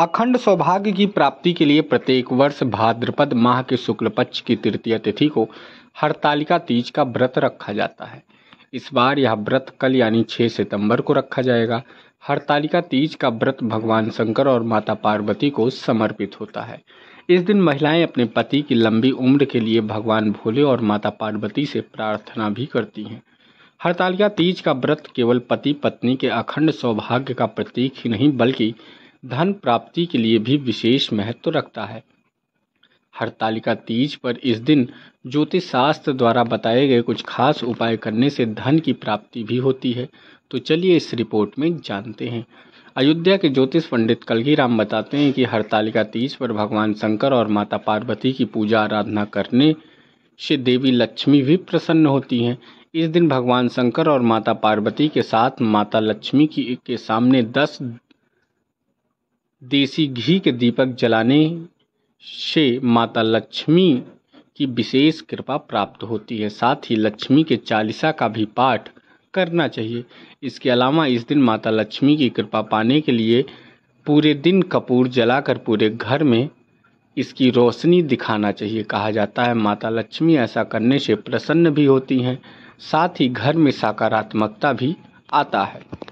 अखंड सौभाग्य की प्राप्ति के लिए प्रत्येक वर्ष भाद्रपद माह के शुक्ल पक्ष की तृतीय तिथि को हड़तालिका तीज का व्रत रखा जाता है इस बार यह व्रत कल यानी 6 सितंबर को रखा जाएगा हड़तालिका तीज का व्रत भगवान शंकर और माता पार्वती को समर्पित होता है इस दिन महिलाएं अपने पति की लंबी उम्र के लिए भगवान भोले और माता पार्वती से प्रार्थना भी करती हैं हड़तालिका तीज का व्रत केवल पति पत्नी के अखंड सौभाग्य का प्रतीक ही नहीं बल्कि धन प्राप्ति के लिए भी विशेष महत्व रखता है हरतालिका तीज पर इस दिन ज्योतिष शास्त्र द्वारा बताए गए कुछ खास उपाय करने से धन की प्राप्ति भी होती है तो चलिए इस रिपोर्ट में जानते हैं अयोध्या के ज्योतिष पंडित कलगीराम बताते हैं कि हरतालिका तीज पर भगवान शंकर और माता पार्वती की पूजा आराधना करने से देवी लक्ष्मी भी प्रसन्न होती हैं इस दिन भगवान शंकर और माता पार्वती के साथ माता लक्ष्मी की के सामने दस देसी घी के दीपक जलाने से माता लक्ष्मी की विशेष कृपा प्राप्त होती है साथ ही लक्ष्मी के चालीसा का भी पाठ करना चाहिए इसके अलावा इस दिन माता लक्ष्मी की कृपा पाने के लिए पूरे दिन कपूर जलाकर पूरे घर में इसकी रोशनी दिखाना चाहिए कहा जाता है माता लक्ष्मी ऐसा करने से प्रसन्न भी होती हैं साथ ही घर में सकारात्मकता भी आता है